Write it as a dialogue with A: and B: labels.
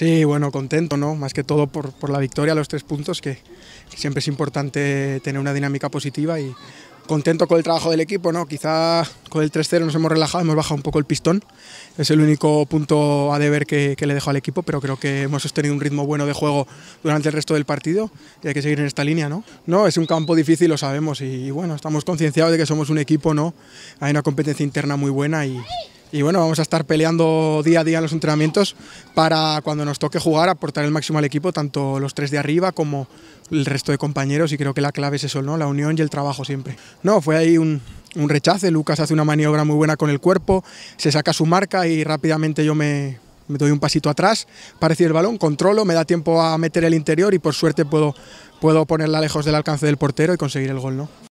A: Sí, bueno, contento, ¿no? Más que todo por, la victoria, los tres puntos, que siempre es importante tener una dinámica positiva y contento con el trabajo del equipo, ¿no? Quizá con el 3-0 nos hemos relajado, hemos bajado un poco el pistón. Es el único punto a deber que, le dejo al equipo, pero creo que hemos sostenido un ritmo bueno de juego durante el resto del partido y hay que seguir en esta línea, ¿no? No, es un campo difícil, lo sabemos, y bueno, estamos concienciados de que somos un equipo, ¿no? Hay una competencia interna muy buena y, y bueno, vamos a estar peleando día a día en los entrenamientos para cuando nos toque jugar aportar el máximo al equipo, tanto los tres de arriba como el resto de compañeros y creo que la clave es eso, ¿no? la unión y el trabajo siempre. No, fue ahí un, un rechace, Lucas hace una maniobra muy buena con el cuerpo, se saca su marca y rápidamente yo me, doy un pasito atrás para el balón, controlo, me da tiempo a meter el interior y por suerte puedo, puedo ponerla lejos del alcance del portero y conseguir el gol. ¿no?